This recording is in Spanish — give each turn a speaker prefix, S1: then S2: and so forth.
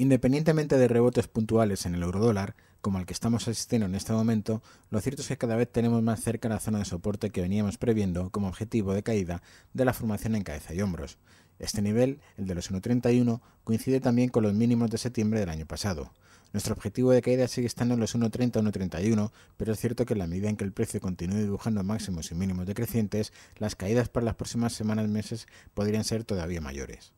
S1: Independientemente de rebotes puntuales en el eurodólar, como el que estamos asistiendo en este momento, lo cierto es que cada vez tenemos más cerca la zona de soporte que veníamos previendo como objetivo de caída de la formación en cabeza y hombros. Este nivel, el de los 1.31, coincide también con los mínimos de septiembre del año pasado. Nuestro objetivo de caída sigue estando en los 1.30-1.31, pero es cierto que en la medida en que el precio continúe dibujando máximos y mínimos decrecientes, las caídas para las próximas
S2: semanas y meses podrían ser todavía mayores.